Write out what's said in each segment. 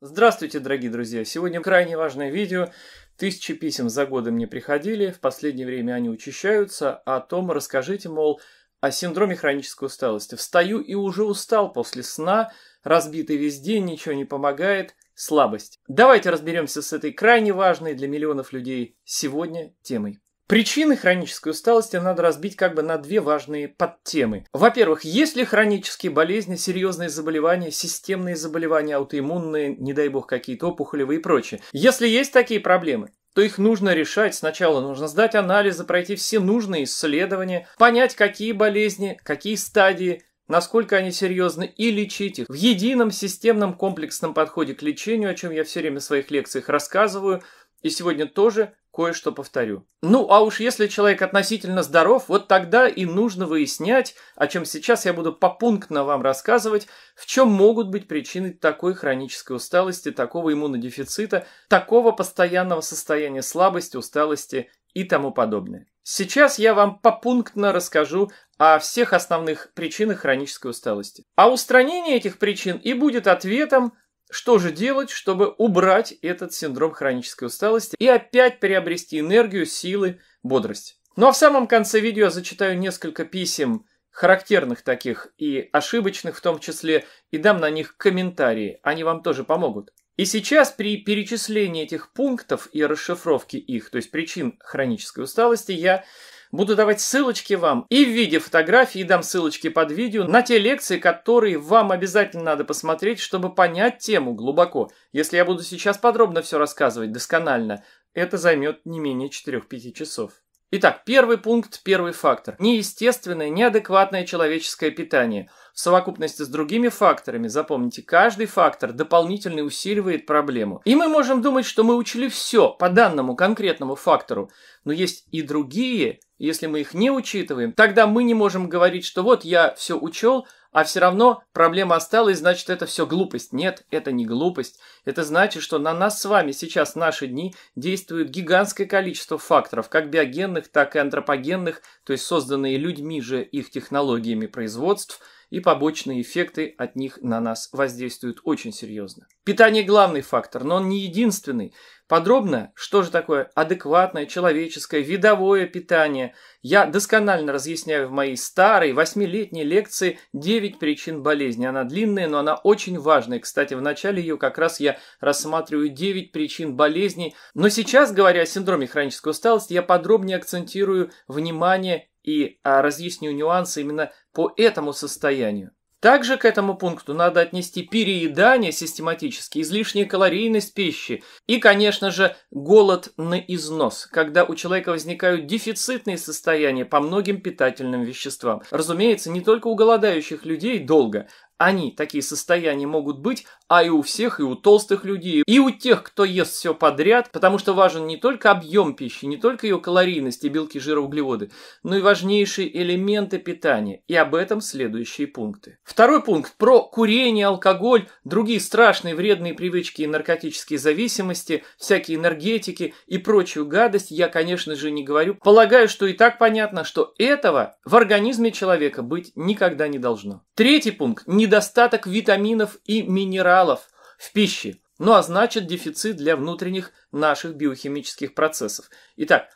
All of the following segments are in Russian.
Здравствуйте, дорогие друзья! Сегодня крайне важное видео. Тысячи писем за годы мне приходили, в последнее время они учащаются. О том расскажите, мол, о синдроме хронической усталости. Встаю и уже устал после сна, разбитый весь день, ничего не помогает, слабость. Давайте разберемся с этой крайне важной для миллионов людей сегодня темой. Причины хронической усталости надо разбить как бы на две важные подтемы. Во-первых, есть ли хронические болезни, серьезные заболевания, системные заболевания, аутоиммунные, не дай бог какие-то опухолевые и прочее. Если есть такие проблемы, то их нужно решать. Сначала нужно сдать анализы, пройти все нужные исследования, понять, какие болезни, какие стадии, насколько они серьезны, и лечить их. В едином системном комплексном подходе к лечению, о чем я все время в своих лекциях рассказываю, и сегодня тоже кое-что повторю. Ну, а уж если человек относительно здоров, вот тогда и нужно выяснять, о чем сейчас я буду попунктно вам рассказывать, в чем могут быть причины такой хронической усталости, такого иммунодефицита, такого постоянного состояния слабости, усталости и тому подобное. Сейчас я вам попунктно расскажу о всех основных причинах хронической усталости. А устранение этих причин и будет ответом что же делать, чтобы убрать этот синдром хронической усталости и опять приобрести энергию, силы, бодрость? Ну а в самом конце видео я зачитаю несколько писем, характерных таких и ошибочных в том числе, и дам на них комментарии, они вам тоже помогут. И сейчас при перечислении этих пунктов и расшифровке их, то есть причин хронической усталости, я Буду давать ссылочки вам и в виде фотографий, и дам ссылочки под видео на те лекции, которые вам обязательно надо посмотреть, чтобы понять тему глубоко. Если я буду сейчас подробно все рассказывать досконально, это займет не менее 4-5 часов. Итак, первый пункт, первый фактор. Неестественное, неадекватное человеческое питание. В совокупности с другими факторами, запомните, каждый фактор дополнительно усиливает проблему. И мы можем думать, что мы учили все по данному конкретному фактору, но есть и другие, если мы их не учитываем, тогда мы не можем говорить, что вот я все учел, а все равно проблема осталась, значит, это все глупость. Нет, это не глупость. Это значит, что на нас с вами сейчас, в наши дни, действует гигантское количество факторов, как биогенных, так и антропогенных, то есть созданные людьми же их технологиями производств – и побочные эффекты от них на нас воздействуют очень серьезно. Питание – главный фактор, но он не единственный. Подробно, что же такое адекватное, человеческое, видовое питание, я досконально разъясняю в моей старой восьмилетней лекции «9 причин болезни». Она длинная, но она очень важная. Кстати, в начале ее как раз я рассматриваю 9 причин болезней. Но сейчас, говоря о синдроме хронической усталости, я подробнее акцентирую внимание и а, разъясню нюансы именно по этому состоянию. Также к этому пункту надо отнести переедание систематически, излишняя калорийность пищи и, конечно же, голод на износ, когда у человека возникают дефицитные состояния по многим питательным веществам. Разумеется, не только у голодающих людей долго, они, такие состояния могут быть, а и у всех, и у толстых людей, и у тех, кто ест все подряд, потому что важен не только объем пищи, не только ее калорийность и белки, жиры, углеводы, но и важнейшие элементы питания. И об этом следующие пункты. Второй пункт про курение, алкоголь, другие страшные вредные привычки и наркотические зависимости, всякие энергетики и прочую гадость я, конечно же, не говорю. Полагаю, что и так понятно, что этого в организме человека быть никогда не должно. Третий пункт – не недостаток витаминов и минералов в пище, ну а значит дефицит для внутренних наших биохимических процессов. Итак,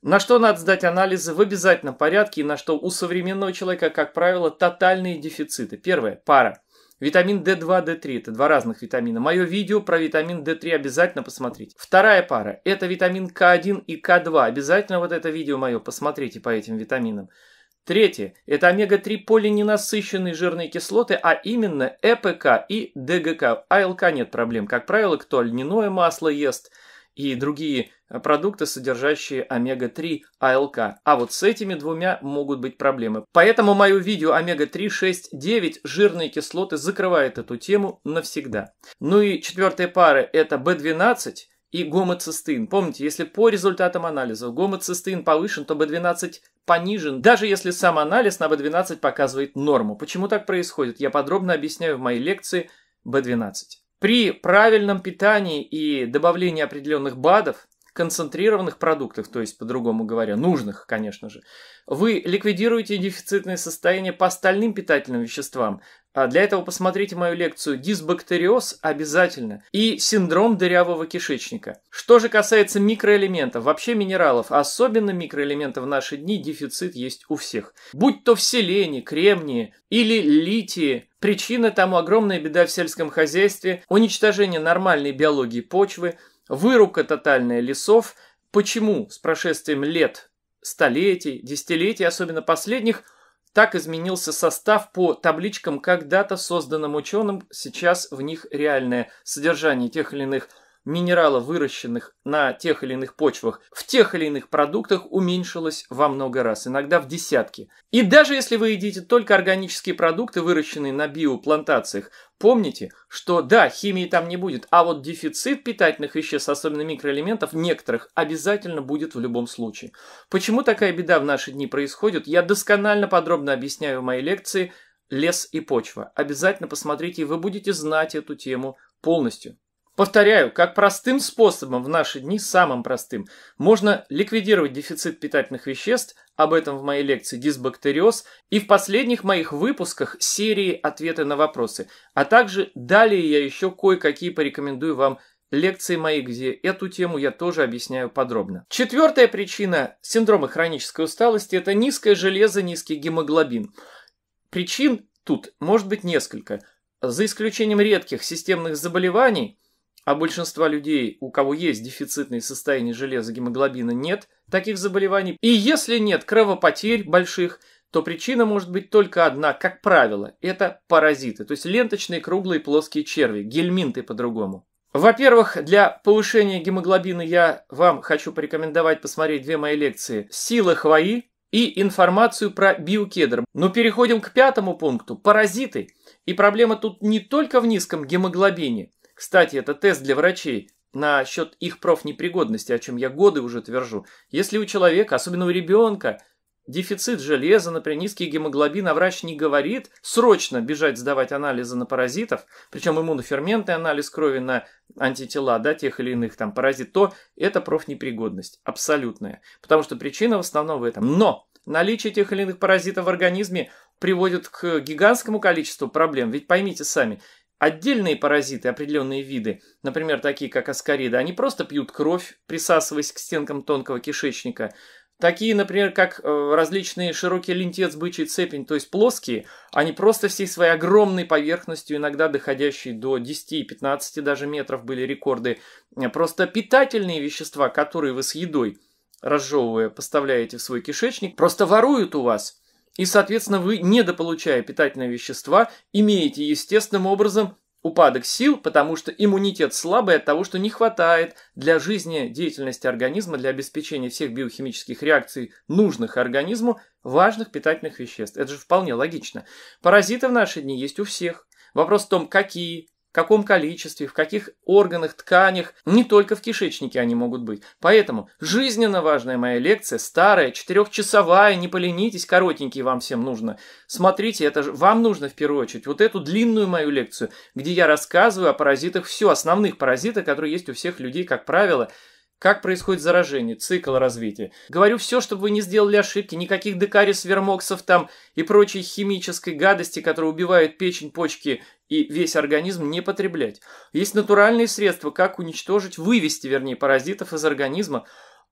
на что надо сдать анализы в обязательном порядке и на что у современного человека, как правило, тотальные дефициты. Первая пара. Витамин D2, D3 – это два разных витамина. Мое видео про витамин D3 обязательно посмотрите. Вторая пара – это витамин К1 и К2. Обязательно вот это видео мое посмотрите по этим витаминам. Третье – это омега-3 полиненасыщенные жирные кислоты, а именно ЭПК и ДГК. АЛК нет проблем. Как правило, кто льняное масло ест и другие продукты, содержащие омега-3 АЛК. А вот с этими двумя могут быть проблемы. Поэтому мое видео омега-3, 6, 9 жирные кислоты закрывает эту тему навсегда. Ну и четвертая пара это B12 и гомоцистеин. Помните, если по результатам анализа гомоцистеин повышен, то B12 понижен, даже если сам анализ на B12 показывает норму. Почему так происходит, я подробно объясняю в моей лекции B12. При правильном питании и добавлении определенных БАДов концентрированных продуктов, то есть, по-другому говоря, нужных, конечно же, вы ликвидируете дефицитное состояние по остальным питательным веществам. А для этого посмотрите мою лекцию «Дисбактериоз» обязательно и «Синдром дырявого кишечника». Что же касается микроэлементов, вообще минералов, особенно микроэлементов в наши дни дефицит есть у всех. Будь то в селении, кремнии или литии, Причина тому огромная беда в сельском хозяйстве, уничтожение нормальной биологии почвы, Вырубка тотальная лесов. Почему с прошествием лет, столетий, десятилетий, особенно последних, так изменился состав по табличкам, когда-то созданным ученым, сейчас в них реальное содержание тех или иных минералов, выращенных на тех или иных почвах, в тех или иных продуктах уменьшилось во много раз, иногда в десятки. И даже если вы едите только органические продукты, выращенные на биоплантациях, помните, что да, химии там не будет, а вот дефицит питательных веществ, особенно микроэлементов, некоторых обязательно будет в любом случае. Почему такая беда в наши дни происходит, я досконально подробно объясняю в моей лекции «Лес и почва». Обязательно посмотрите, и вы будете знать эту тему полностью. Повторяю, как простым способом в наши дни, самым простым, можно ликвидировать дефицит питательных веществ, об этом в моей лекции «Дисбактериоз» и в последних моих выпусках серии «Ответы на вопросы», а также далее я еще кое-какие порекомендую вам лекции мои, где эту тему я тоже объясняю подробно. Четвертая причина синдрома хронической усталости – это низкое железо, низкий гемоглобин. Причин тут может быть несколько. За исключением редких системных заболеваний – а большинства людей, у кого есть дефицитные состояния железа, гемоглобина нет таких заболеваний. И если нет кровопотерь больших, то причина может быть только одна, как правило, это паразиты, то есть ленточные, круглые, плоские черви, гельминты по-другому. Во-первых, для повышения гемоглобина я вам хочу порекомендовать посмотреть две мои лекции «Сила хвои» и информацию про биокедр. Но переходим к пятому пункту – паразиты. И проблема тут не только в низком гемоглобине – кстати, это тест для врачей на счет их профнепригодности, о чем я годы уже твержу. Если у человека, особенно у ребенка, дефицит железа, например, низкий гемоглобин, а врач не говорит срочно бежать сдавать анализы на паразитов, причем иммуноферменты, анализ крови на антитела, да, тех или иных там паразит, то это профнепригодность, абсолютная. Потому что причина в основном в этом. Но наличие тех или иных паразитов в организме приводит к гигантскому количеству проблем. Ведь поймите сами, Отдельные паразиты, определенные виды, например, такие как аскариды, они просто пьют кровь, присасываясь к стенкам тонкого кишечника. Такие, например, как э, различные широкие лентец, бычий цепень, то есть плоские, они просто всей своей огромной поверхностью, иногда доходящей до 10-15 даже метров были рекорды, э, просто питательные вещества, которые вы с едой разжевывая, поставляете в свой кишечник, просто воруют у вас – и, соответственно, вы, недополучая питательные вещества, имеете естественным образом упадок сил, потому что иммунитет слабый от того, что не хватает для жизни деятельности организма, для обеспечения всех биохимических реакций, нужных организму, важных питательных веществ. Это же вполне логично. Паразиты в наши дни есть у всех. Вопрос в том, какие, в каком количестве, в каких органах, тканях, не только в кишечнике они могут быть. Поэтому жизненно важная моя лекция, старая, четырехчасовая, не поленитесь, коротенькие вам всем нужно. Смотрите, это же вам нужно в первую очередь вот эту длинную мою лекцию, где я рассказываю о паразитах все, основных паразитах, которые есть у всех людей, как правило, как происходит заражение, цикл развития. Говорю все, чтобы вы не сделали ошибки, никаких декарис, вермоксов там и прочей химической гадости, которая убивает печень, почки и весь организм не потреблять. Есть натуральные средства, как уничтожить, вывести, вернее, паразитов из организма.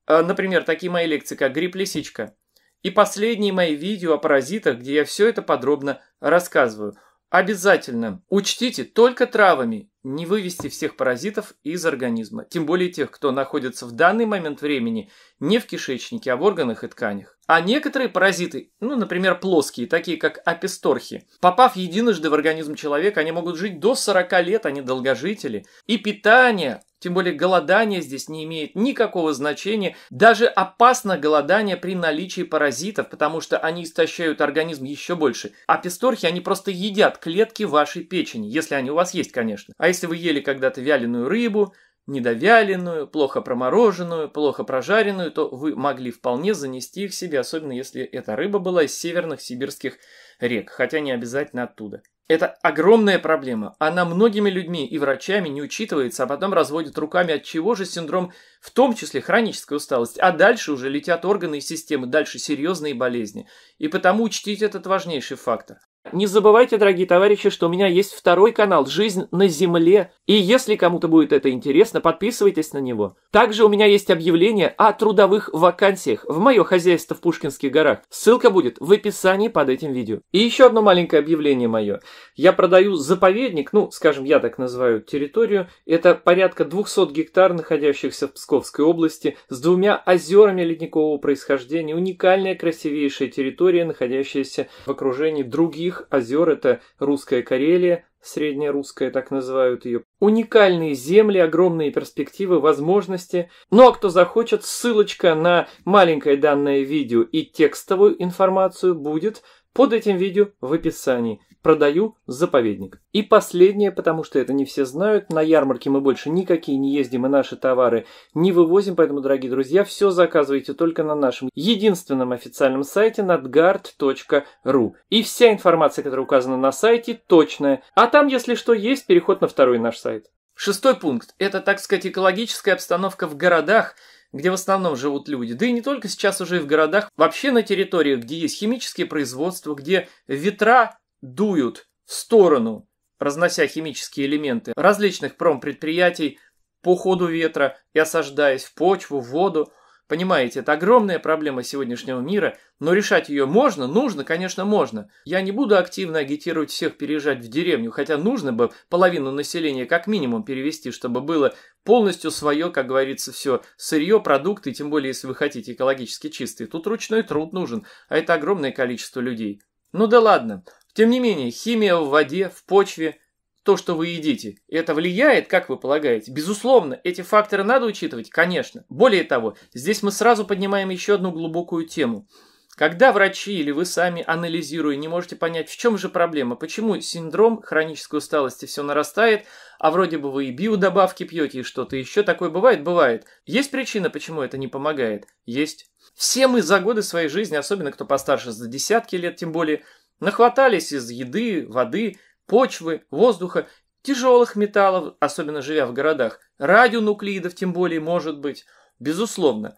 А, например, такие мои лекции, как «Грипп-лисичка». И последние мои видео о паразитах, где я все это подробно рассказываю. Обязательно учтите, только травами не вывести всех паразитов из организма, тем более тех, кто находится в данный момент времени не в кишечнике, а в органах и тканях. А некоторые паразиты, ну, например, плоские, такие как аписторхи, попав единожды в организм человека, они могут жить до 40 лет, они долгожители. И питание, тем более голодание здесь не имеет никакого значения. Даже опасно голодание при наличии паразитов, потому что они истощают организм еще больше. Аписторхи, они просто едят клетки вашей печени, если они у вас есть, конечно. А если вы ели когда-то вяленую рыбу, недовяленную, плохо промороженную, плохо прожаренную, то вы могли вполне занести их себе, особенно если эта рыба была из северных сибирских рек, хотя не обязательно оттуда. Это огромная проблема. Она многими людьми и врачами не учитывается, а потом разводит руками, от чего же синдром, в том числе хроническая усталость, а дальше уже летят органы и системы, дальше серьезные болезни. И потому учтите этот важнейший фактор. Не забывайте, дорогие товарищи, что у меня есть второй канал «Жизнь на земле». И если кому-то будет это интересно, подписывайтесь на него. Также у меня есть объявление о трудовых вакансиях в мое хозяйство в Пушкинских горах. Ссылка будет в описании под этим видео. И еще одно маленькое объявление мое. Я продаю заповедник, ну, скажем, я так называю территорию. Это порядка 200 гектар, находящихся в Псковской области, с двумя озерами ледникового происхождения. Уникальная, красивейшая территория, находящаяся в окружении других Черных озер – это русская Карелия, средняя русская так называют ее. Уникальные земли, огромные перспективы, возможности. Ну а кто захочет, ссылочка на маленькое данное видео и текстовую информацию будет под этим видео в описании продаю заповедник. И последнее, потому что это не все знают, на ярмарке мы больше никакие не ездим и наши товары не вывозим, поэтому, дорогие друзья, все заказывайте только на нашем единственном официальном сайте nadgard.ru. И вся информация, которая указана на сайте, точная. А там, если что, есть переход на второй наш сайт. Шестой пункт – это, так сказать, экологическая обстановка в городах, где в основном живут люди, да и не только сейчас уже и в городах, вообще на территориях, где есть химические производства, где ветра дуют в сторону, разнося химические элементы различных промпредприятий по ходу ветра и осаждаясь в почву, в воду. Понимаете, это огромная проблема сегодняшнего мира, но решать ее можно, нужно, конечно, можно. Я не буду активно агитировать всех переезжать в деревню, хотя нужно бы половину населения как минимум перевести, чтобы было полностью свое, как говорится, все сырье, продукты, тем более, если вы хотите экологически чистые. Тут ручной труд нужен, а это огромное количество людей. Ну да ладно, тем не менее, химия в воде, в почве, то, что вы едите, это влияет, как вы полагаете? Безусловно, эти факторы надо учитывать, конечно. Более того, здесь мы сразу поднимаем еще одну глубокую тему. Когда врачи или вы сами, анализируя, не можете понять, в чем же проблема, почему синдром хронической усталости все нарастает, а вроде бы вы и биодобавки пьете, и что-то еще, такое бывает? Бывает. Есть причина, почему это не помогает? Есть. Все мы за годы своей жизни, особенно кто постарше, за десятки лет тем более, Нахватались из еды, воды, почвы, воздуха, тяжелых металлов, особенно живя в городах, радионуклидов тем более может быть. Безусловно.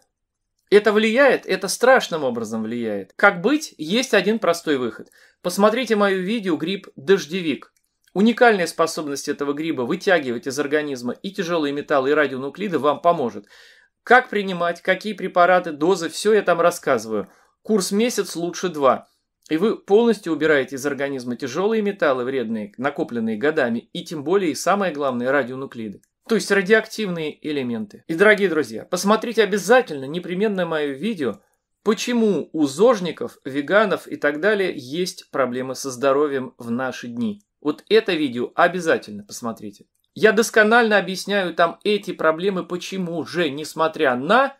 Это влияет, это страшным образом влияет. Как быть, есть один простой выход. Посмотрите мое видео «Гриб дождевик». Уникальная способность этого гриба вытягивать из организма и тяжелые металлы, и радионуклиды вам поможет. Как принимать, какие препараты, дозы, все я там рассказываю. Курс месяц лучше два. И вы полностью убираете из организма тяжелые металлы, вредные, накопленные годами, и тем более, и самое главное, радионуклиды. То есть радиоактивные элементы. И, дорогие друзья, посмотрите обязательно непременно мое видео, почему у зожников, веганов и так далее есть проблемы со здоровьем в наши дни. Вот это видео обязательно посмотрите. Я досконально объясняю там эти проблемы, почему же, несмотря на,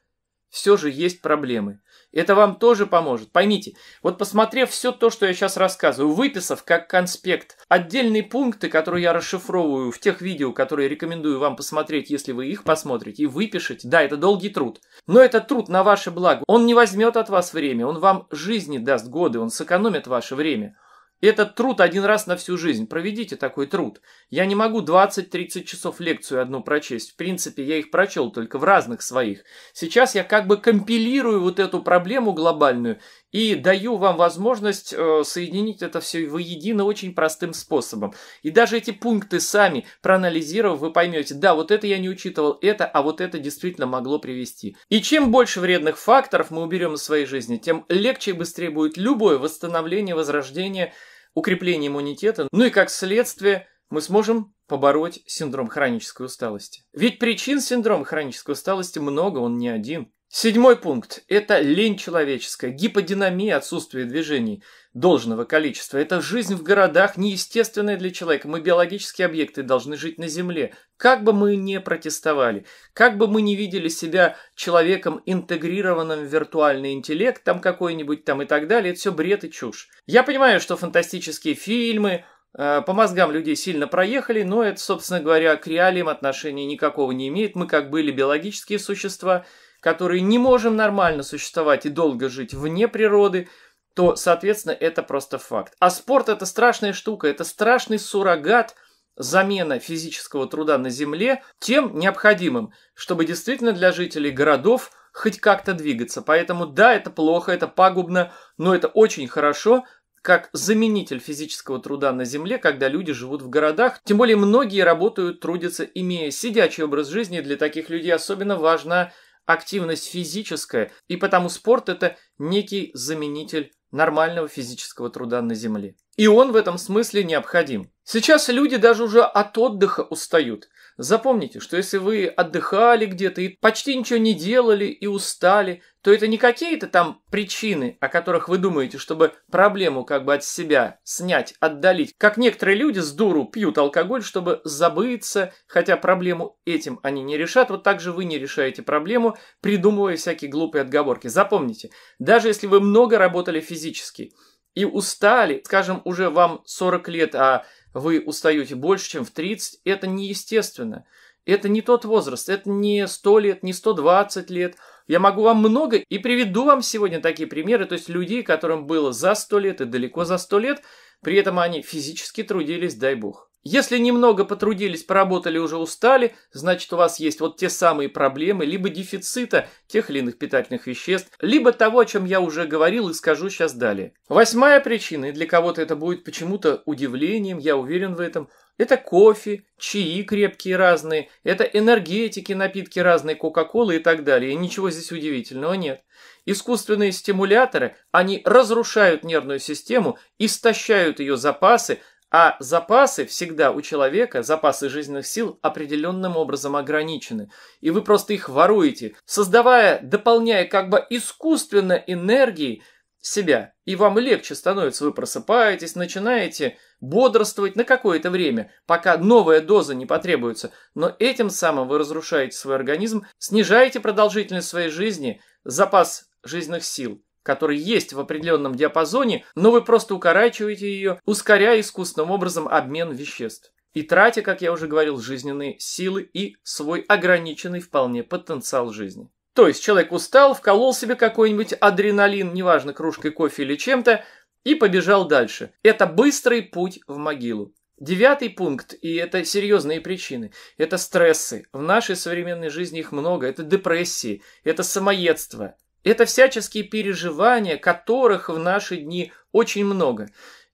все же есть проблемы. Это вам тоже поможет. Поймите, вот посмотрев все то, что я сейчас рассказываю, выписав как конспект отдельные пункты, которые я расшифровываю в тех видео, которые рекомендую вам посмотреть, если вы их посмотрите, и выпишете, Да, это долгий труд. Но это труд на ваше благо. Он не возьмет от вас время, он вам жизни даст годы, он сэкономит ваше время. Этот труд один раз на всю жизнь. Проведите такой труд. Я не могу 20-30 часов лекцию одну прочесть. В принципе, я их прочел только в разных своих. Сейчас я как бы компилирую вот эту проблему глобальную и даю вам возможность э, соединить это все воедино очень простым способом. И даже эти пункты сами, проанализировав, вы поймете, да, вот это я не учитывал, это, а вот это действительно могло привести. И чем больше вредных факторов мы уберем из своей жизни, тем легче и быстрее будет любое восстановление, возрождение – укрепление иммунитета, ну и как следствие мы сможем побороть синдром хронической усталости. Ведь причин синдрома хронической усталости много, он не один. Седьмой пункт – это лень человеческая, гиподинамия, отсутствие движений должного количества. Это жизнь в городах, неестественная для человека. Мы биологические объекты, должны жить на земле. Как бы мы ни протестовали, как бы мы не видели себя человеком, интегрированным в виртуальный интеллект, там какой-нибудь там и так далее, это все бред и чушь. Я понимаю, что фантастические фильмы, э, по мозгам людей сильно проехали, но это, собственно говоря, к реалиям отношения никакого не имеет. Мы как были биологические существа – которые не можем нормально существовать и долго жить вне природы, то, соответственно, это просто факт. А спорт – это страшная штука, это страшный суррогат – замена физического труда на земле тем необходимым, чтобы действительно для жителей городов хоть как-то двигаться. Поэтому да, это плохо, это пагубно, но это очень хорошо как заменитель физического труда на земле, когда люди живут в городах. Тем более многие работают, трудятся, имея сидячий образ жизни. Для таких людей особенно важно активность физическая, и потому спорт – это некий заменитель нормального физического труда на Земле. И он в этом смысле необходим. Сейчас люди даже уже от отдыха устают. Запомните, что если вы отдыхали где-то и почти ничего не делали и устали, то это не какие-то там причины, о которых вы думаете, чтобы проблему как бы от себя снять, отдалить. Как некоторые люди с дуру пьют алкоголь, чтобы забыться, хотя проблему этим они не решат. Вот так же вы не решаете проблему, придумывая всякие глупые отговорки. Запомните, даже если вы много работали физически – и устали, скажем, уже вам 40 лет, а вы устаете больше, чем в 30, это неестественно. Это не тот возраст, это не 100 лет, не 120 лет. Я могу вам много и приведу вам сегодня такие примеры, то есть людей, которым было за 100 лет и далеко за 100 лет, при этом они физически трудились, дай бог. Если немного потрудились, поработали, уже устали, значит у вас есть вот те самые проблемы, либо дефицита тех или иных питательных веществ, либо того, о чем я уже говорил и скажу сейчас далее. Восьмая причина, и для кого-то это будет почему-то удивлением, я уверен в этом, это кофе, чаи крепкие разные, это энергетики, напитки разные, кока-колы и так далее. И ничего здесь удивительного нет. Искусственные стимуляторы, они разрушают нервную систему, истощают ее запасы, а запасы всегда у человека, запасы жизненных сил определенным образом ограничены. И вы просто их воруете, создавая, дополняя как бы искусственно энергией себя. И вам легче становится, вы просыпаетесь, начинаете бодрствовать на какое-то время, пока новая доза не потребуется. Но этим самым вы разрушаете свой организм, снижаете продолжительность своей жизни, запас жизненных сил который есть в определенном диапазоне, но вы просто укорачиваете ее, ускоряя искусственным образом обмен веществ и тратя, как я уже говорил, жизненные силы и свой ограниченный вполне потенциал жизни. То есть человек устал, вколол себе какой-нибудь адреналин, неважно, кружкой кофе или чем-то, и побежал дальше. Это быстрый путь в могилу. Девятый пункт, и это серьезные причины, это стрессы. В нашей современной жизни их много. Это депрессии, это самоедство, это всяческие переживания, которых в наши дни очень много.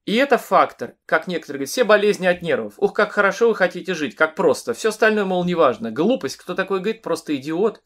И это фактор, как некоторые говорят, все болезни от нервов. Ух, как хорошо вы хотите жить, как просто. Все остальное, мол, неважно. Глупость, кто такой говорит, просто идиот.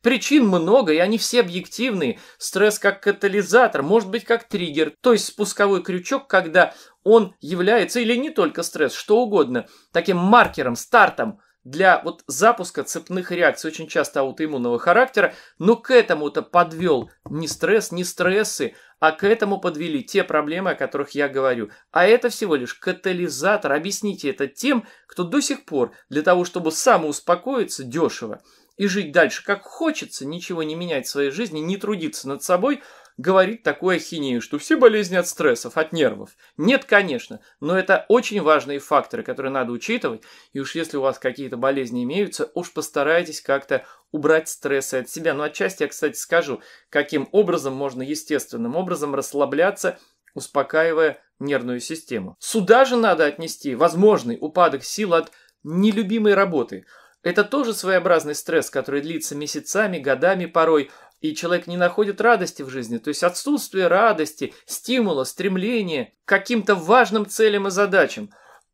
Причин много, и они все объективные. Стресс как катализатор, может быть, как триггер, то есть спусковой крючок, когда он является, или не только стресс, что угодно, таким маркером, стартом – для вот запуска цепных реакций, очень часто аутоиммунного характера, но к этому-то подвел не стресс, не стрессы, а к этому подвели те проблемы, о которых я говорю. А это всего лишь катализатор. Объясните это тем, кто до сих пор для того, чтобы самоуспокоиться дешево и жить дальше как хочется, ничего не менять в своей жизни, не трудиться над собой – говорит такую ахинею, что все болезни от стрессов, от нервов. Нет, конечно, но это очень важные факторы, которые надо учитывать. И уж если у вас какие-то болезни имеются, уж постарайтесь как-то убрать стрессы от себя. Но ну, отчасти я, кстати, скажу, каким образом можно естественным образом расслабляться, успокаивая нервную систему. Сюда же надо отнести возможный упадок сил от нелюбимой работы. Это тоже своеобразный стресс, который длится месяцами, годами порой – и человек не находит радости в жизни, то есть отсутствие радости, стимула, стремления к каким-то важным целям и задачам,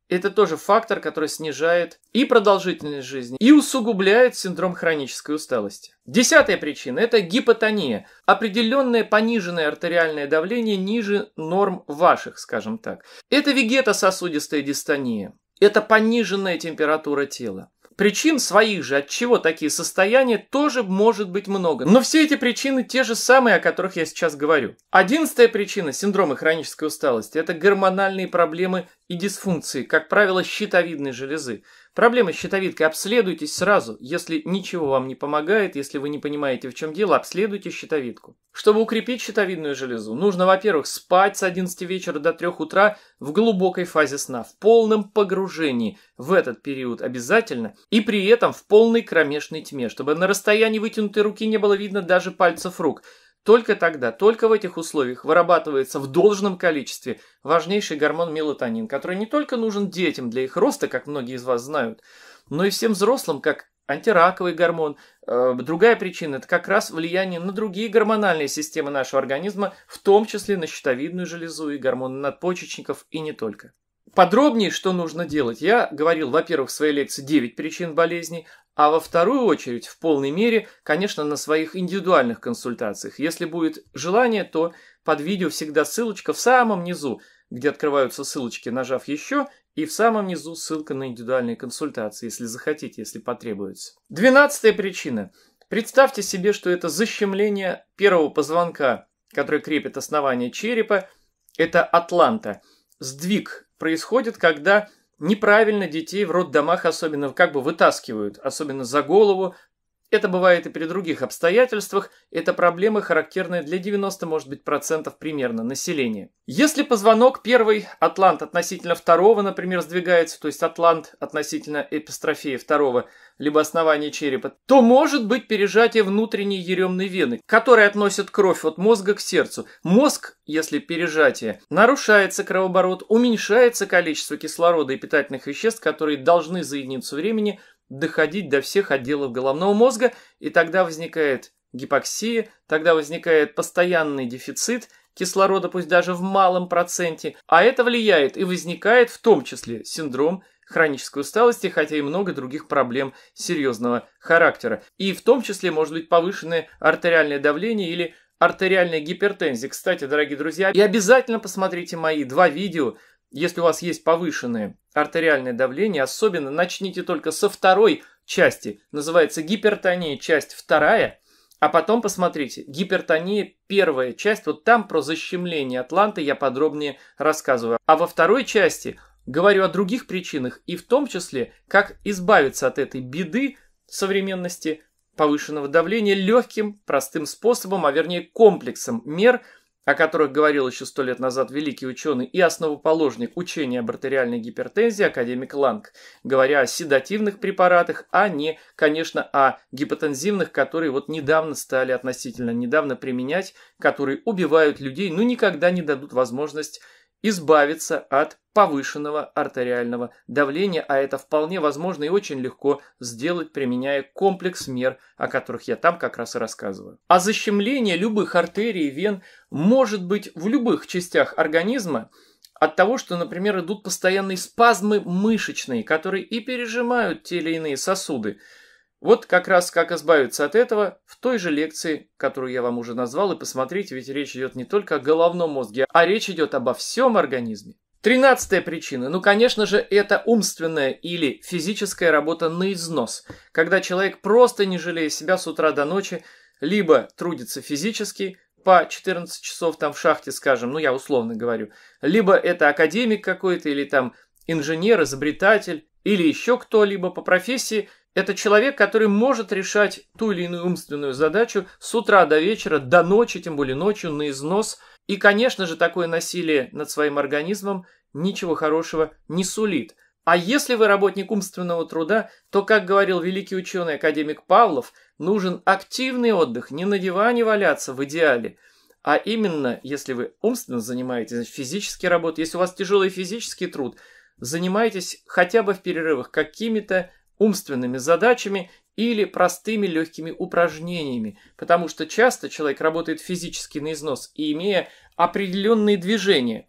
это тоже фактор, который снижает и продолжительность жизни, и усугубляет синдром хронической усталости. Десятая причина – это гипотония. Определенное пониженное артериальное давление ниже норм ваших, скажем так. Это вегетососудистая дистония. Это пониженная температура тела. Причин своих же, от чего такие состояния, тоже может быть много. Но все эти причины те же самые, о которых я сейчас говорю. Одиннадцатая причина синдрома хронической усталости – это гормональные проблемы и дисфункции, как правило, щитовидной железы. Проблемы с щитовидкой обследуйтесь сразу. Если ничего вам не помогает, если вы не понимаете, в чем дело, обследуйте щитовидку. Чтобы укрепить щитовидную железу, нужно, во-первых, спать с 11 вечера до 3 утра в глубокой фазе сна, в полном погружении в этот период обязательно, и при этом в полной кромешной тьме, чтобы на расстоянии вытянутой руки не было видно даже пальцев рук – только тогда, только в этих условиях вырабатывается в должном количестве важнейший гормон мелатонин, который не только нужен детям для их роста, как многие из вас знают, но и всем взрослым, как антираковый гормон. Э, другая причина – это как раз влияние на другие гормональные системы нашего организма, в том числе на щитовидную железу и гормоны надпочечников, и не только. Подробнее, что нужно делать, я говорил, во-первых, в своей лекции 9 причин болезней, а во вторую очередь, в полной мере, конечно, на своих индивидуальных консультациях. Если будет желание, то под видео всегда ссылочка в самом низу, где открываются ссылочки, нажав «Еще», и в самом низу ссылка на индивидуальные консультации, если захотите, если потребуется. Двенадцатая причина. Представьте себе, что это защемление первого позвонка, который крепит основание черепа, это атланта. Сдвиг происходит, когда неправильно детей в роддомах особенно как бы вытаскивают, особенно за голову, это бывает и при других обстоятельствах, это проблемы, характерные для 90, может быть, процентов примерно населения. Если позвонок первый, атлант относительно второго, например, сдвигается, то есть атлант относительно эпистрофии второго, либо основания черепа, то может быть пережатие внутренней еремной вены, которая относит кровь от мозга к сердцу. Мозг, если пережатие, нарушается кровооборот, уменьшается количество кислорода и питательных веществ, которые должны за единицу времени – доходить до всех отделов головного мозга, и тогда возникает гипоксия, тогда возникает постоянный дефицит кислорода, пусть даже в малом проценте, а это влияет и возникает в том числе синдром хронической усталости, хотя и много других проблем серьезного характера. И в том числе может быть повышенное артериальное давление или артериальная гипертензия. Кстати, дорогие друзья, и обязательно посмотрите мои два видео – если у вас есть повышенное артериальное давление, особенно начните только со второй части, называется гипертония, часть вторая, а потом посмотрите, гипертония первая часть, вот там про защемление атланта я подробнее рассказываю. А во второй части говорю о других причинах и в том числе, как избавиться от этой беды современности повышенного давления легким, простым способом, а вернее комплексом мер – о которых говорил еще сто лет назад великий ученый и основоположник учения об артериальной гипертензии академик Ланг, говоря о седативных препаратах, а не, конечно, о гипотензивных, которые вот недавно стали относительно недавно применять, которые убивают людей, но никогда не дадут возможность избавиться от повышенного артериального давления, а это вполне возможно и очень легко сделать, применяя комплекс мер, о которых я там как раз и рассказываю. А защемление любых артерий и вен может быть в любых частях организма, от того, что, например, идут постоянные спазмы мышечные, которые и пережимают те или иные сосуды. Вот как раз как избавиться от этого в той же лекции, которую я вам уже назвал, и посмотрите, ведь речь идет не только о головном мозге, а речь идет обо всем организме. Тринадцатая причина. Ну, конечно же, это умственная или физическая работа на износ, когда человек просто не жалея себя с утра до ночи, либо трудится физически, по 14 часов там в шахте, скажем, ну я условно говорю, либо это академик какой-то, или там инженер, изобретатель, или еще кто-либо по профессии – это человек, который может решать ту или иную умственную задачу с утра до вечера, до ночи, тем более ночью, на износ. И, конечно же, такое насилие над своим организмом ничего хорошего не сулит. А если вы работник умственного труда, то, как говорил великий ученый академик Павлов, нужен активный отдых, не на диване валяться в идеале, а именно, если вы умственно занимаетесь, физически работаете, если у вас тяжелый физический труд, занимайтесь хотя бы в перерывах какими-то умственными задачами или простыми легкими упражнениями, потому что часто человек работает физически на износ и имея определенные движения.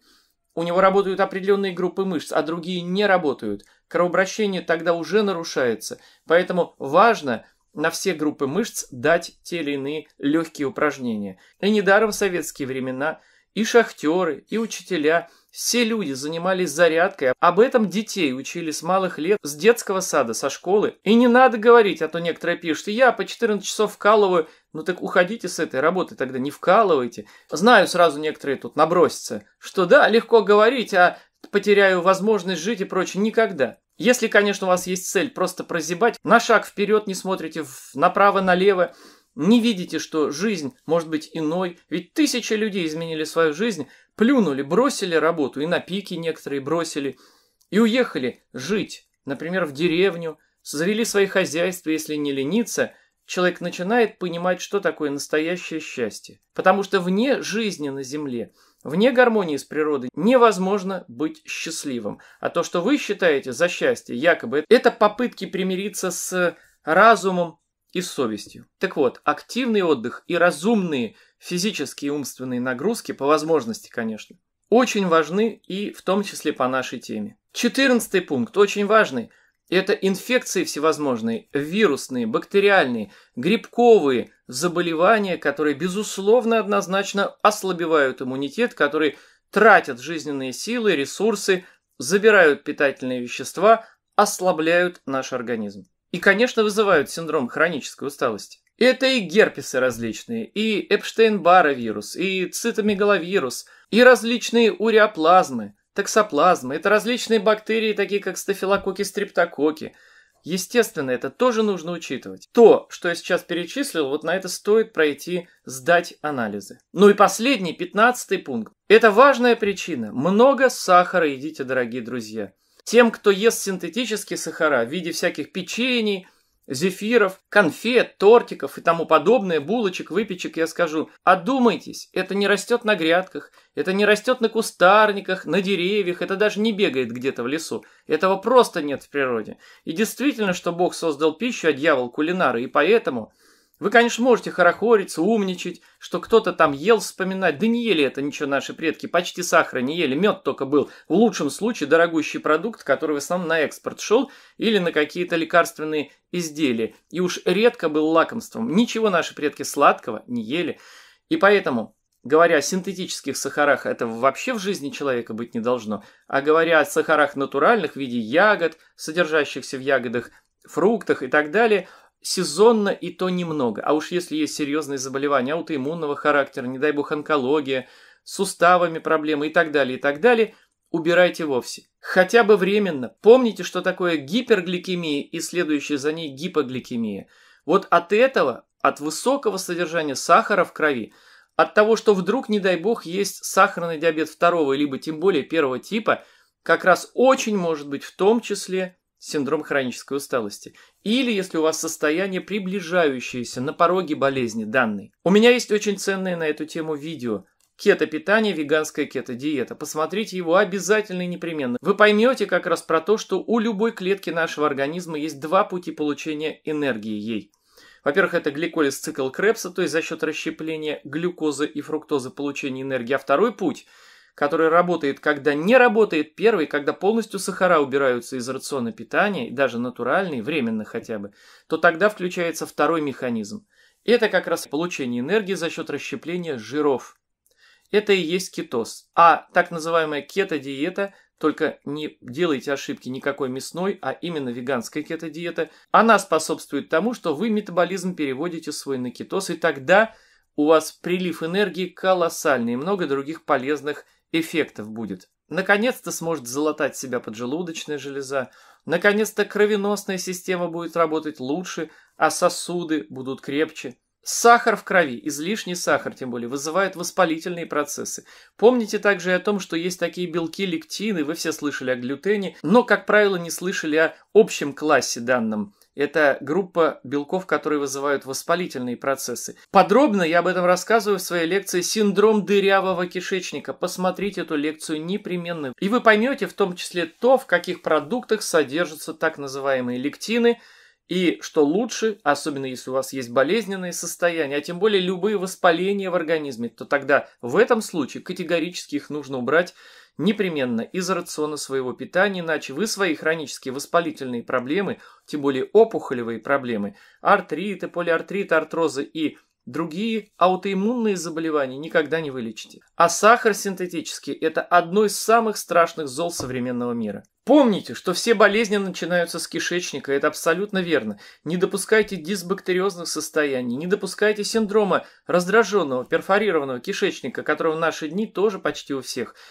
У него работают определенные группы мышц, а другие не работают. Кровообращение тогда уже нарушается. Поэтому важно на все группы мышц дать те или иные легкие упражнения. И недаром в советские времена и шахтеры, и учителя – все люди занимались зарядкой, об этом детей учили с малых лет, с детского сада, со школы. И не надо говорить, а то некоторые пишут, я по 14 часов вкалываю, ну так уходите с этой работы тогда, не вкалывайте. Знаю, сразу некоторые тут набросятся, что да, легко говорить, а потеряю возможность жить и прочее, никогда. Если, конечно, у вас есть цель просто прозябать, на шаг вперед не смотрите, направо-налево, не видите, что жизнь может быть иной, ведь тысячи людей изменили свою жизнь, Плюнули, бросили работу, и на пике некоторые бросили, и уехали жить, например, в деревню, завели свои хозяйства, если не лениться, человек начинает понимать, что такое настоящее счастье. Потому что вне жизни на земле, вне гармонии с природой невозможно быть счастливым. А то, что вы считаете за счастье, якобы, это попытки примириться с разумом и совестью. Так вот, активный отдых и разумные физические и умственные нагрузки, по возможности, конечно, очень важны и в том числе по нашей теме. Четырнадцатый пункт, очень важный, это инфекции всевозможные, вирусные, бактериальные, грибковые заболевания, которые, безусловно, однозначно ослабевают иммунитет, которые тратят жизненные силы, ресурсы, забирают питательные вещества, ослабляют наш организм. И, конечно, вызывают синдром хронической усталости. Это и герпесы различные, и Эпштейн-Бара вирус, и цитомегаловирус, и различные уреоплазмы, таксоплазмы. Это различные бактерии, такие как стафилококки, стрептококки. Естественно, это тоже нужно учитывать. То, что я сейчас перечислил, вот на это стоит пройти, сдать анализы. Ну и последний, пятнадцатый пункт. Это важная причина. Много сахара едите, дорогие друзья. Тем, кто ест синтетические сахара в виде всяких печений, зефиров, конфет, тортиков и тому подобное, булочек, выпечек, я скажу, одумайтесь, это не растет на грядках, это не растет на кустарниках, на деревьях, это даже не бегает где-то в лесу, этого просто нет в природе. И действительно, что Бог создал пищу, а дьявол кулинары, и поэтому вы, конечно, можете хорохориться, умничать, что кто-то там ел вспоминать. Да не ели это ничего наши предки, почти сахара не ели, мед только был. В лучшем случае дорогущий продукт, который в основном на экспорт шел или на какие-то лекарственные изделия. И уж редко был лакомством. Ничего наши предки сладкого не ели. И поэтому, говоря о синтетических сахарах, это вообще в жизни человека быть не должно. А говоря о сахарах натуральных в виде ягод, содержащихся в ягодах, фруктах и так далее – сезонно и то немного. А уж если есть серьезные заболевания аутоиммунного характера, не дай бог онкология, с суставами проблемы и так далее, и так далее, убирайте вовсе. Хотя бы временно. Помните, что такое гипергликемия и следующая за ней гипогликемия. Вот от этого, от высокого содержания сахара в крови, от того, что вдруг, не дай бог, есть сахарный диабет второго, либо тем более первого типа, как раз очень может быть в том числе синдром хронической усталости, или если у вас состояние, приближающееся на пороге болезни данной. У меня есть очень ценное на эту тему видео «Кето-питание, веганская кето-диета». Посмотрите его обязательно и непременно. Вы поймете как раз про то, что у любой клетки нашего организма есть два пути получения энергии ей. Во-первых, это гликолиз цикл Крепса, то есть за счет расщепления глюкозы и фруктозы получения энергии. А второй путь – который работает, когда не работает первый, когда полностью сахара убираются из рациона питания, даже натуральный, временно хотя бы, то тогда включается второй механизм. Это как раз получение энергии за счет расщепления жиров. Это и есть кетоз. А так называемая кето-диета, только не делайте ошибки никакой мясной, а именно веганской кето-диета, она способствует тому, что вы метаболизм переводите свой на кетоз, и тогда у вас прилив энергии колоссальный и много других полезных эффектов будет. Наконец-то сможет залатать себя поджелудочная железа, наконец-то кровеносная система будет работать лучше, а сосуды будут крепче. Сахар в крови, излишний сахар тем более, вызывает воспалительные процессы. Помните также и о том, что есть такие белки лектины, вы все слышали о глютене, но, как правило, не слышали о общем классе данном это группа белков, которые вызывают воспалительные процессы. Подробно я об этом рассказываю в своей лекции «Синдром дырявого кишечника». Посмотрите эту лекцию непременно. И вы поймете в том числе то, в каких продуктах содержатся так называемые лектины, и что лучше, особенно если у вас есть болезненные состояния, а тем более любые воспаления в организме, то тогда в этом случае категорически их нужно убрать непременно из рациона своего питания, иначе вы свои хронические воспалительные проблемы, тем более опухолевые проблемы, артриты, полиартриты, артрозы и Другие аутоиммунные заболевания никогда не вылечите. А сахар синтетический – это одно из самых страшных зол современного мира. Помните, что все болезни начинаются с кишечника, это абсолютно верно. Не допускайте дисбактериозных состояний, не допускайте синдрома раздраженного, перфорированного кишечника, которого в наши дни тоже почти у всех –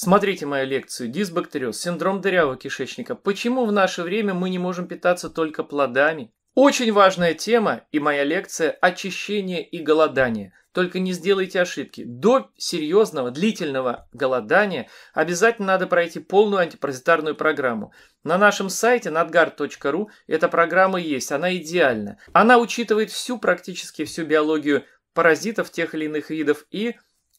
Смотрите мою лекцию «Дисбактериоз. Синдром дырявого кишечника. Почему в наше время мы не можем питаться только плодами?» Очень важная тема и моя лекция «Очищение и голодание». Только не сделайте ошибки. До серьезного длительного голодания обязательно надо пройти полную антипаразитарную программу. На нашем сайте надгар.ру эта программа есть, она идеальна. Она учитывает всю, практически всю биологию паразитов тех или иных видов и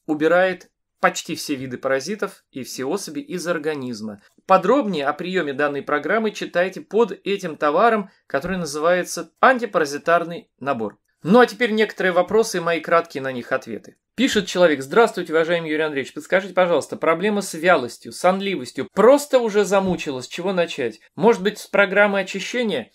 убирает почти все виды паразитов и все особи из организма. Подробнее о приеме данной программы читайте под этим товаром, который называется «Антипаразитарный набор». Ну а теперь некоторые вопросы и мои краткие на них ответы. Пишет человек, здравствуйте, уважаемый Юрий Андреевич, подскажите, пожалуйста, проблема с вялостью, сонливостью, просто уже замучилась, чего начать? Может быть, с программы очищения?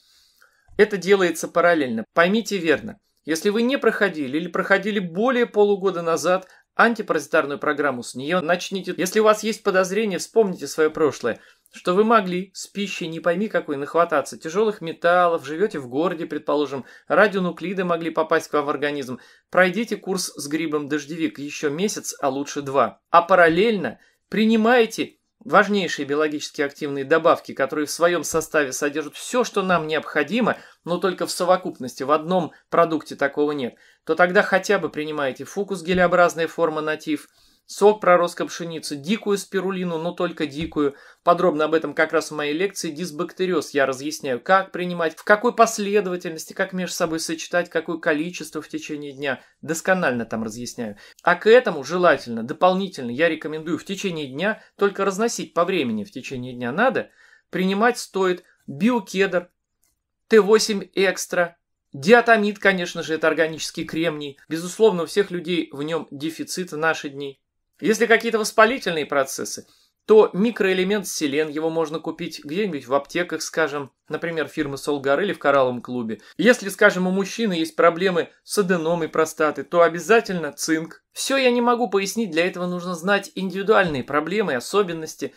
Это делается параллельно, поймите верно. Если вы не проходили или проходили более полугода назад антипаразитарную программу с нее начните. Если у вас есть подозрения, вспомните свое прошлое, что вы могли с пищей не пойми какой нахвататься тяжелых металлов, живете в городе, предположим, радионуклиды могли попасть к вам в организм. Пройдите курс с грибом дождевик еще месяц, а лучше два. А параллельно принимайте важнейшие биологически активные добавки, которые в своем составе содержат все, что нам необходимо, но только в совокупности, в одном продукте такого нет, то тогда хотя бы принимайте фукус гелеобразная форма натив – сок проростка пшеницы, дикую спирулину, но только дикую. Подробно об этом как раз в моей лекции «Дисбактериоз» я разъясняю, как принимать, в какой последовательности, как между собой сочетать, какое количество в течение дня. Досконально там разъясняю. А к этому желательно, дополнительно, я рекомендую в течение дня, только разносить по времени в течение дня надо, принимать стоит биокедр, Т8 экстра, диатомид, конечно же, это органический кремний. Безусловно, у всех людей в нем дефицит в наши дни. Если какие-то воспалительные процессы, то микроэлемент селен его можно купить где-нибудь в аптеках, скажем, например, фирмы Солгар или в Коралловом клубе. Если, скажем, у мужчины есть проблемы с аденомой простаты, то обязательно цинк. Все я не могу пояснить, для этого нужно знать индивидуальные проблемы и особенности,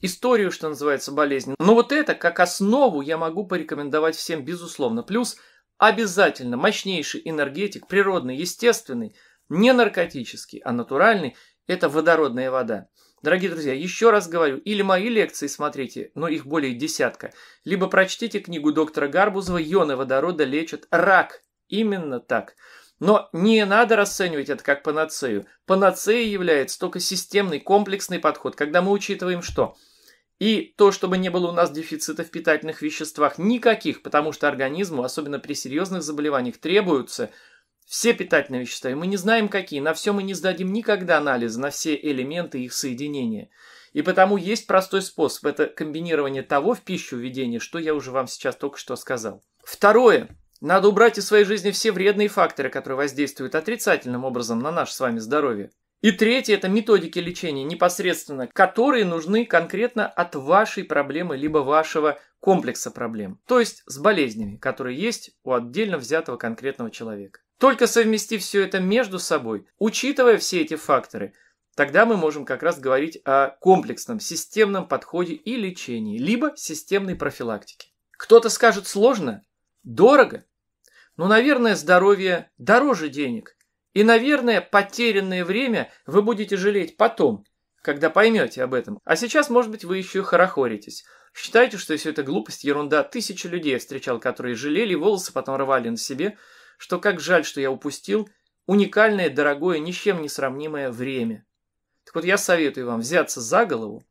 историю, что называется, болезни. Но вот это, как основу, я могу порекомендовать всем, безусловно. Плюс обязательно мощнейший энергетик, природный, естественный, не наркотический, а натуральный – это водородная вода. Дорогие друзья, еще раз говорю, или мои лекции смотрите, но их более десятка, либо прочтите книгу доктора Гарбузова «Ионы водорода лечат рак». Именно так. Но не надо расценивать это как панацею. Панацеей является только системный, комплексный подход, когда мы учитываем что? И то, чтобы не было у нас дефицита в питательных веществах, никаких, потому что организму, особенно при серьезных заболеваниях, требуются – все питательные вещества, и мы не знаем какие, на все мы не сдадим никогда анализы, на все элементы их соединения. И потому есть простой способ, это комбинирование того в пищу введения, что я уже вам сейчас только что сказал. Второе. Надо убрать из своей жизни все вредные факторы, которые воздействуют отрицательным образом на наше с вами здоровье. И третье – это методики лечения непосредственно, которые нужны конкретно от вашей проблемы либо вашего комплекса проблем, то есть с болезнями, которые есть у отдельно взятого конкретного человека. Только совместив все это между собой, учитывая все эти факторы, тогда мы можем как раз говорить о комплексном, системном подходе и лечении, либо системной профилактике. Кто-то скажет сложно, дорого. Но, ну, наверное, здоровье дороже денег. И, наверное, потерянное время вы будете жалеть потом, когда поймете об этом. А сейчас, может быть, вы еще хорохоритесь. Считаете, что все это глупость, ерунда. Тысячи людей я встречал, которые жалели, волосы потом рвали на себе – что как жаль, что я упустил уникальное, дорогое, ни с чем не сравнимое время. Так вот я советую вам взяться за голову,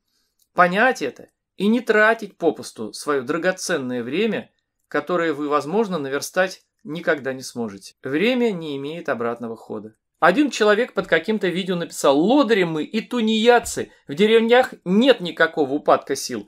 понять это и не тратить попусту свое драгоценное время, которое вы, возможно, наверстать никогда не сможете. Время не имеет обратного хода. Один человек под каким-то видео написал «Лодыри мы и тунеядцы, в деревнях нет никакого упадка сил,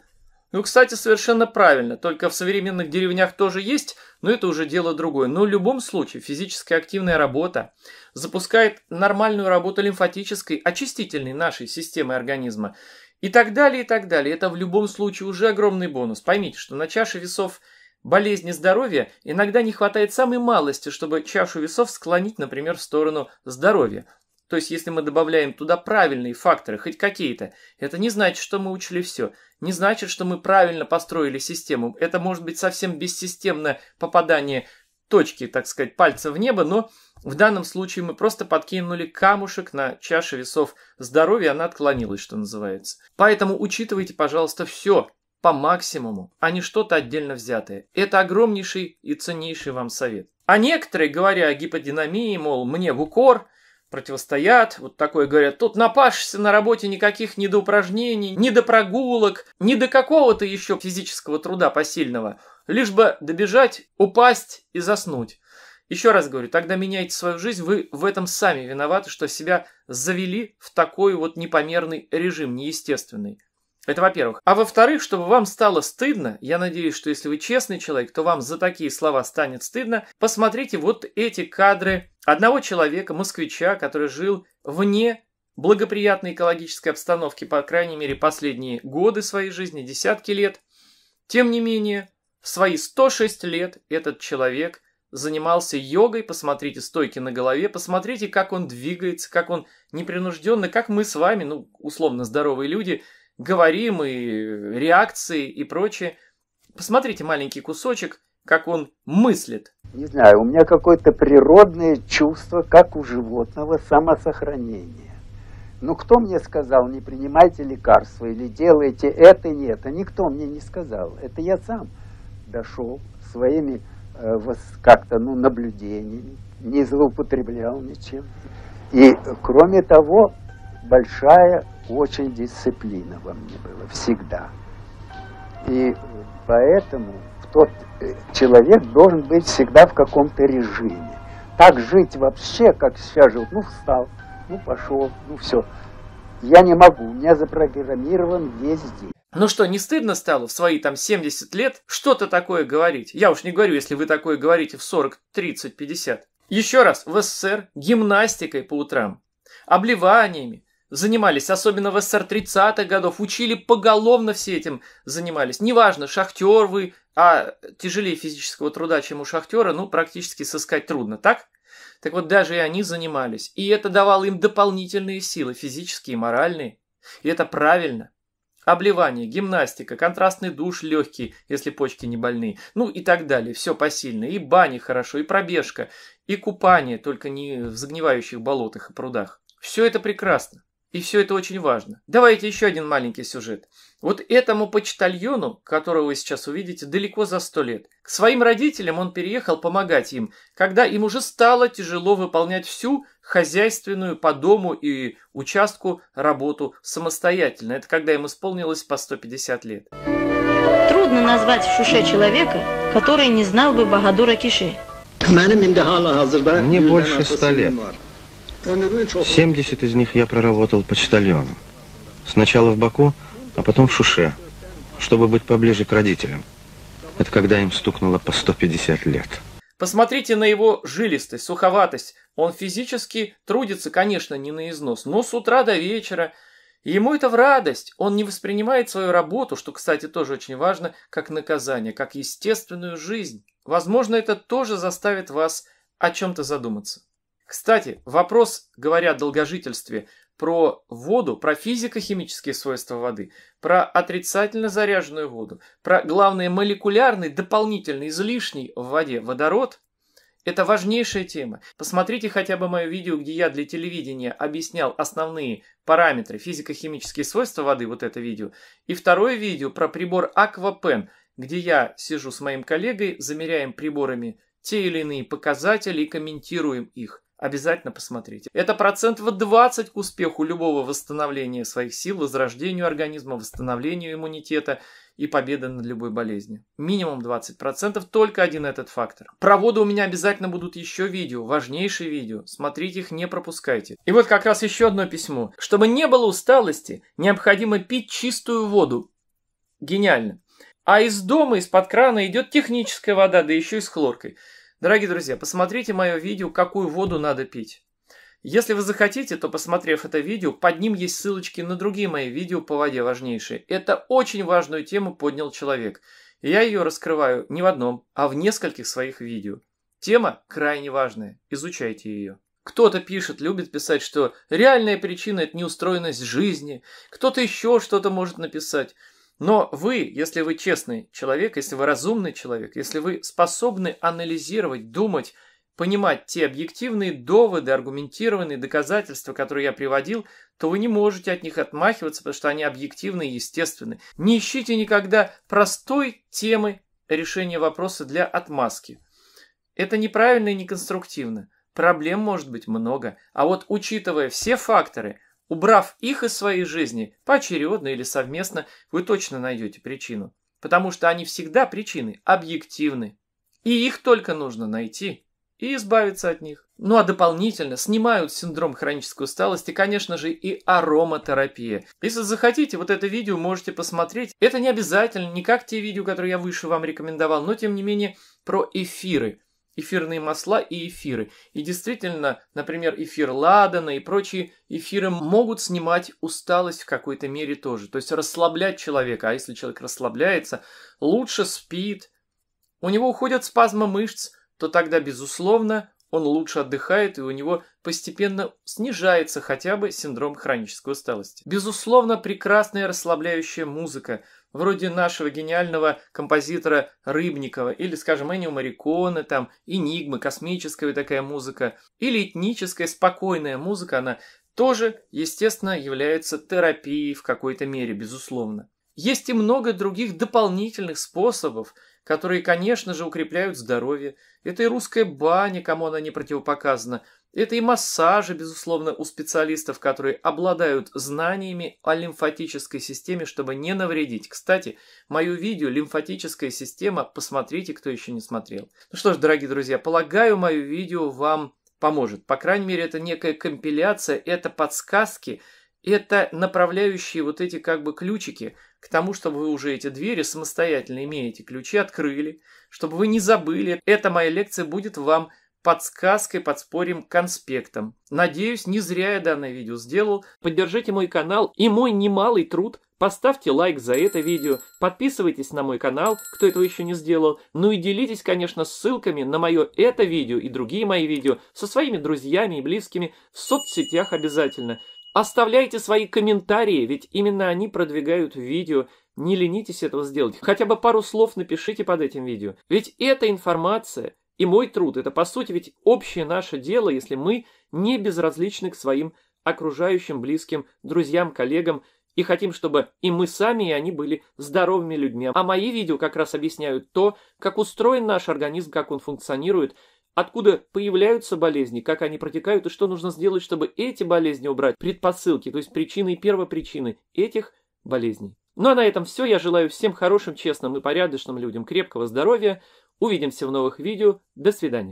ну, кстати, совершенно правильно. Только в современных деревнях тоже есть, но это уже дело другое. Но в любом случае физическая активная работа запускает нормальную работу лимфатической, очистительной нашей системы организма. И так далее, и так далее. Это в любом случае уже огромный бонус. Поймите, что на чаше весов болезни здоровья иногда не хватает самой малости, чтобы чашу весов склонить, например, в сторону здоровья. То есть, если мы добавляем туда правильные факторы, хоть какие-то, это не значит, что мы учли все. Не значит, что мы правильно построили систему. Это может быть совсем бессистемное попадание точки, так сказать, пальца в небо, но в данном случае мы просто подкинули камушек на чаше весов здоровья, она отклонилась, что называется. Поэтому учитывайте, пожалуйста, все по максимуму, а не что-то отдельно взятое. Это огромнейший и ценнейший вам совет. А некоторые, говоря о гиподинамии, мол, мне в укор – противостоят, вот такое говорят, тут напашься на работе никаких ни до упражнений, ни до прогулок, ни до какого-то еще физического труда посильного, лишь бы добежать, упасть и заснуть. Еще раз говорю, тогда меняйте свою жизнь, вы в этом сами виноваты, что себя завели в такой вот непомерный режим, неестественный. Это во-первых. А во-вторых, чтобы вам стало стыдно, я надеюсь, что если вы честный человек, то вам за такие слова станет стыдно, посмотрите вот эти кадры одного человека, москвича, который жил вне благоприятной экологической обстановки, по крайней мере, последние годы своей жизни, десятки лет. Тем не менее, в свои 106 лет этот человек занимался йогой, посмотрите стойки на голове, посмотрите, как он двигается, как он непринужденно, как мы с вами, ну, условно здоровые люди – говорим, и реакции, и прочее. Посмотрите маленький кусочек, как он мыслит. Не знаю, у меня какое-то природное чувство, как у животного, самосохранения. Ну, кто мне сказал, не принимайте лекарства или делайте это и это? А никто мне не сказал. Это я сам дошел своими э, как-то, ну, наблюдениями, не злоупотреблял ничем. И, кроме того, большая очень дисциплина во мне была, всегда. И поэтому тот э, человек должен быть всегда в каком-то режиме. Так жить вообще, как сейчас живут, ну встал, ну пошел, ну все. Я не могу, у меня запрограммирован весь день. Ну что, не стыдно стало в свои там 70 лет что-то такое говорить? Я уж не говорю, если вы такое говорите в 40, 30, 50. Еще раз, в СССР гимнастикой по утрам, обливаниями, занимались, особенно в СССР 30-х годов, учили поголовно все этим занимались. Неважно, шахтер вы, а тяжелее физического труда, чем у шахтера, ну, практически сыскать трудно, так? Так вот, даже и они занимались. И это давало им дополнительные силы, физические и моральные. И это правильно. Обливание, гимнастика, контрастный душ легкий, если почки не больны. Ну и так далее. Все посильно. И бани хорошо, и пробежка, и купание, только не в загнивающих болотах и прудах. Все это прекрасно. И все это очень важно. Давайте еще один маленький сюжет. Вот этому почтальону, которого вы сейчас увидите, далеко за сто лет. К своим родителям он переехал помогать им, когда им уже стало тяжело выполнять всю хозяйственную по дому и участку работу самостоятельно. Это когда им исполнилось по 150 лет. Трудно назвать в Шуше человека, который не знал бы Бахадура Киши. Мне больше ста лет. 70 из них я проработал почтальоном. Сначала в Баку, а потом в Шуше, чтобы быть поближе к родителям. Это когда им стукнуло по 150 лет. Посмотрите на его жилистость, суховатость. Он физически трудится, конечно, не на износ, но с утра до вечера. ему это в радость. Он не воспринимает свою работу, что, кстати, тоже очень важно, как наказание, как естественную жизнь. Возможно, это тоже заставит вас о чем-то задуматься. Кстати, вопрос, говоря о долгожительстве, про воду, про физико-химические свойства воды, про отрицательно заряженную воду, про главный молекулярный, дополнительный, излишний в воде водород – это важнейшая тема. Посмотрите хотя бы мое видео, где я для телевидения объяснял основные параметры, физико-химические свойства воды, вот это видео. И второе видео про прибор Aquapen, где я сижу с моим коллегой, замеряем приборами те или иные показатели и комментируем их обязательно посмотрите. Это процентов 20 к успеху любого восстановления своих сил, возрождению организма, восстановлению иммунитета и победы над любой болезнью. Минимум 20%, только один этот фактор. Про воду у меня обязательно будут еще видео, важнейшие видео. Смотрите их, не пропускайте. И вот как раз еще одно письмо. Чтобы не было усталости, необходимо пить чистую воду. Гениально. А из дома, из-под крана идет техническая вода, да еще и с хлоркой. Дорогие друзья, посмотрите мое видео «Какую воду надо пить». Если вы захотите, то посмотрев это видео, под ним есть ссылочки на другие мои видео по воде важнейшие. Это очень важную тему поднял человек. И я ее раскрываю не в одном, а в нескольких своих видео. Тема крайне важная, изучайте ее. Кто-то пишет, любит писать, что реальная причина – это неустроенность жизни. Кто-то еще что-то может написать. Но вы, если вы честный человек, если вы разумный человек, если вы способны анализировать, думать, понимать те объективные доводы, аргументированные доказательства, которые я приводил, то вы не можете от них отмахиваться, потому что они объективны и естественны. Не ищите никогда простой темы решения вопроса для отмазки. Это неправильно и неконструктивно. Проблем может быть много. А вот учитывая все факторы – Убрав их из своей жизни, поочередно или совместно, вы точно найдете причину. Потому что они всегда причины объективны. И их только нужно найти и избавиться от них. Ну а дополнительно снимают синдром хронической усталости, конечно же, и ароматерапия. Если захотите, вот это видео можете посмотреть. Это не обязательно, не как те видео, которые я выше вам рекомендовал, но тем не менее про эфиры эфирные масла и эфиры. И действительно, например, эфир ладана и прочие эфиры могут снимать усталость в какой-то мере тоже. То есть расслаблять человека. А если человек расслабляется, лучше спит, у него уходят спазмы мышц, то тогда, безусловно, он лучше отдыхает, и у него постепенно снижается хотя бы синдром хронической усталости. Безусловно, прекрасная расслабляющая музыка – вроде нашего гениального композитора Рыбникова, или, скажем, Эннио Мариконы, там, Энигмы, космическая такая музыка, или этническая спокойная музыка, она тоже, естественно, является терапией в какой-то мере, безусловно. Есть и много других дополнительных способов – которые, конечно же, укрепляют здоровье. Это и русская баня, кому она не противопоказана. Это и массажи, безусловно, у специалистов, которые обладают знаниями о лимфатической системе, чтобы не навредить. Кстати, мою видео «Лимфатическая система» посмотрите, кто еще не смотрел. Ну что ж, дорогие друзья, полагаю, мое видео вам поможет. По крайней мере, это некая компиляция, это подсказки – это направляющие вот эти как бы ключики к тому, чтобы вы уже эти двери самостоятельно, имея эти ключи, открыли, чтобы вы не забыли. Эта моя лекция будет вам подсказкой, подспорьем, конспектом. Надеюсь, не зря я данное видео сделал. Поддержите мой канал и мой немалый труд. Поставьте лайк за это видео, подписывайтесь на мой канал, кто этого еще не сделал. Ну и делитесь, конечно, ссылками на мое это видео и другие мои видео со своими друзьями и близкими в соцсетях обязательно. Оставляйте свои комментарии, ведь именно они продвигают видео. Не ленитесь этого сделать. Хотя бы пару слов напишите под этим видео. Ведь эта информация и мой труд, это по сути ведь общее наше дело, если мы не безразличны к своим окружающим, близким, друзьям, коллегам, и хотим, чтобы и мы сами, и они были здоровыми людьми. А мои видео как раз объясняют то, как устроен наш организм, как он функционирует, откуда появляются болезни, как они протекают и что нужно сделать, чтобы эти болезни убрать, предпосылки, то есть причины и первопричины этих болезней. Ну а на этом все. Я желаю всем хорошим, честным и порядочным людям крепкого здоровья. Увидимся в новых видео. До свидания.